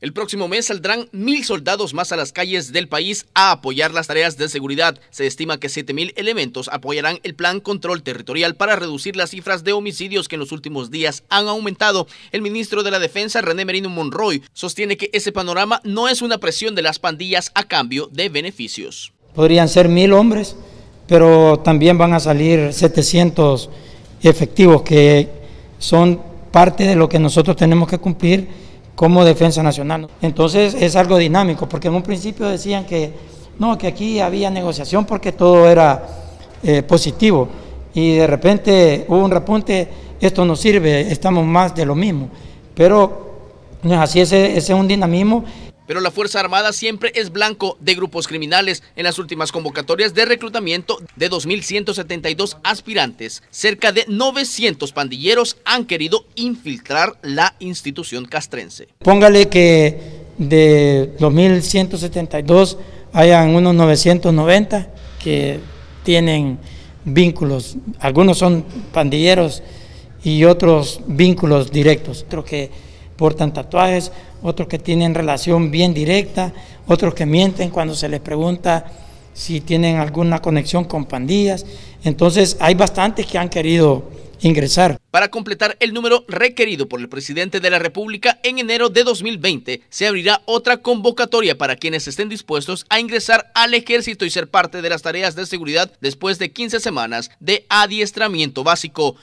El próximo mes saldrán mil soldados más a las calles del país a apoyar las tareas de seguridad. Se estima que mil elementos apoyarán el plan control territorial para reducir las cifras de homicidios que en los últimos días han aumentado. El ministro de la Defensa, René Merino Monroy, sostiene que ese panorama no es una presión de las pandillas a cambio de beneficios. Podrían ser mil hombres, pero también van a salir 700 efectivos que son parte de lo que nosotros tenemos que cumplir como defensa nacional. Entonces es algo dinámico, porque en un principio decían que no, que aquí había negociación porque todo era eh, positivo y de repente hubo un repunte, esto no sirve, estamos más de lo mismo. Pero así, ese es un dinamismo pero la Fuerza Armada siempre es blanco de grupos criminales. En las últimas convocatorias de reclutamiento de 2.172 aspirantes, cerca de 900 pandilleros han querido infiltrar la institución castrense. Póngale que de 2.172 hayan unos 990 que tienen vínculos, algunos son pandilleros y otros vínculos directos. Creo que portan tatuajes, otros que tienen relación bien directa, otros que mienten cuando se les pregunta si tienen alguna conexión con pandillas. Entonces hay bastantes que han querido ingresar. Para completar el número requerido por el presidente de la República en enero de 2020, se abrirá otra convocatoria para quienes estén dispuestos a ingresar al ejército y ser parte de las tareas de seguridad después de 15 semanas de adiestramiento básico.